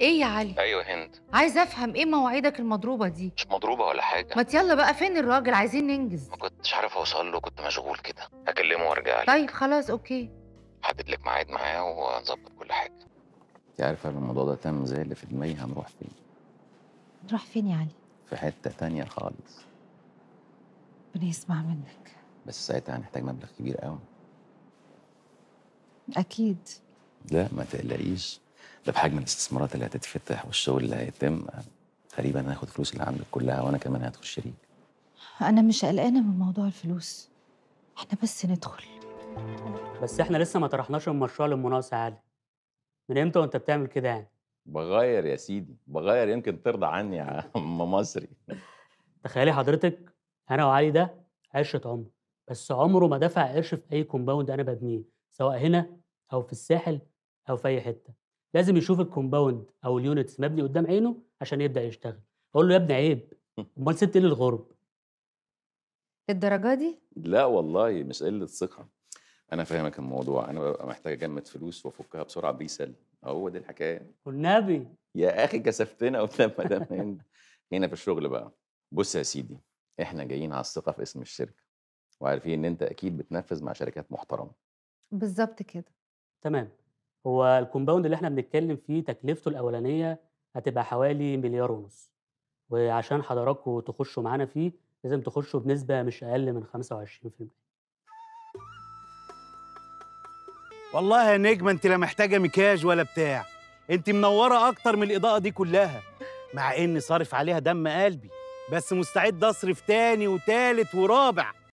ايه يا علي؟ ايوه هند عايز افهم ايه مواعيدك المضروبه دي؟ مش مضروبه ولا حاجه ما يلا بقى فين الراجل عايزين ننجز ما كنتش عارف اوصل له كنت مشغول كده هكلمه وارجع لك طيب خلاص اوكي حدد لك ميعاد معاه وهنظبط كل حاجه انت عارفه لو الموضوع ده تم زي اللي في دماغي هنروح فين؟ نروح فين يا علي؟ في حته تانية خالص ربنا يسمع منك بس ساعتها هنحتاج مبلغ كبير قوي اكيد لا ما تقلقيش ده بحجم الاستثمارات اللي هتتفتح والشغل اللي هيتم تقريبا هاخد فلوس اللي عندك كلها وانا كمان هدخل شريك انا مش قلقانه من موضوع الفلوس احنا بس ندخل بس احنا لسه ما طرحناش المشروع للمناقصه علي من امتى وانت بتعمل كده يعني بغير يا سيدي بغير يمكن ترضى عني يا عم مصري تخيلي حضرتك انا وعلي ده عشره عمر بس عمره ما دفع قرش في اي كومباوند انا ببنيه سواء هنا او في الساحل او في اي حته لازم يشوف الكومباوند او اليونتس مبني قدام عينه عشان يبدا يشتغل اقول له يا ابني عيب امال سبت ايه الغرب الدرجه دي لا والله مش قله ثقه انا فاهمك الموضوع انا ببقى محتاج اجمد فلوس وافكها بسرعه بيسل هو دي الحكايه والنبي يا اخي كسفتنا قدام مدام هند هنا في الشغل بقى بص يا سيدي احنا جايين على الثقه في اسم الشركه وعارفين ان انت اكيد بتنفذ مع شركات محترمه بالظبط كده تمام هو الكومباوند اللي احنا بنتكلم فيه تكلفته الاولانيه هتبقى حوالي مليار ونص وعشان حضراتكم تخشوا معانا فيه لازم تخشوا بنسبه مش اقل من 25% والله يا نجمه انت لا محتاجه مكياج ولا بتاع انت منوره اكتر من الاضاءه دي كلها مع اني صارف عليها دم قلبي بس مستعد اصرف تاني وتالت ورابع